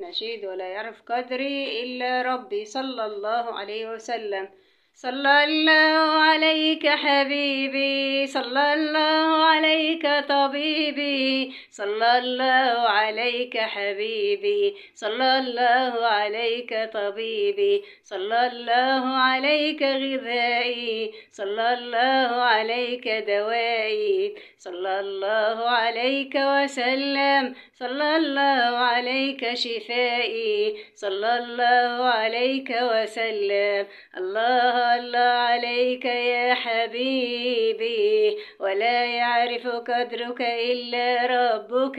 نشيد ولا يعرف قدري إلا ربي صلى الله عليه وسلم صلى الله عليك حبيبي صلى الله عليك طبيبي صلى الله عليك حبيبي صلى الله عليك طبيبي صلى الله عليك غذائي صلى الله عليك دوائي صلى الله عليك وسلم صلى الله عليك شفائي صلى الله عليك وسلم الله صلى عليك يا حبيبي ولا يعرف قدرك إلا ربك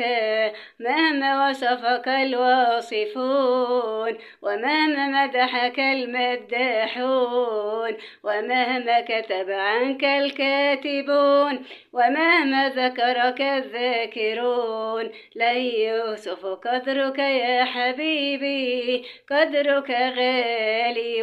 مهما وصفك الواصفون ومهما مدحك المداحون ومهما كتب عنك الكاتبون ومهما ذكرك الذاكرون لن يوصف قدرك يا حبيبي قدرك غالي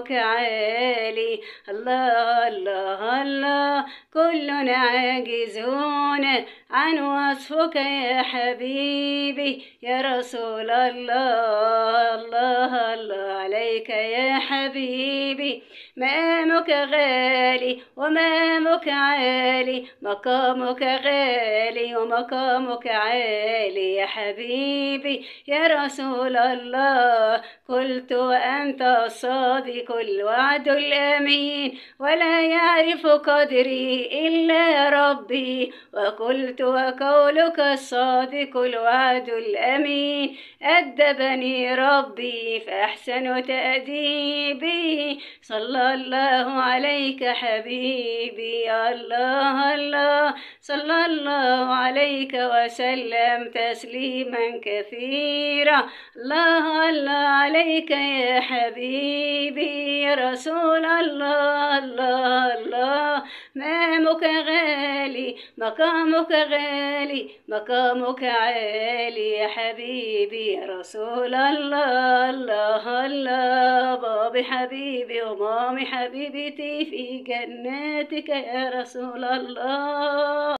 كلك عالي الله الله الله كلنا عاجزون عن وصفك يا حبيبي يا رسول الله الله الله عليك يا حبيبي مقامك غالي ومامك عالي مقامك غالي مقامك عالي يا حبيبي يا رسول الله قلت أنت الصادق الوعد الأمين ولا يعرف قدري إلا ربي وقلت وقولك الصادق الوعد الأمين أدبني ربي فأحسن تأديبي صلى الله عليك حبيبي الله الله صلى الله عليك عليك وسلم تسليما كثيرا الله الله عليك يا حبيبي يا رسول الله الله الله مامك غالي مقامك غالي مقامك عالي يا حبيبي يا رسول الله الله الله بابي حبيبي ومامي حبيبتي في جناتك يا رسول الله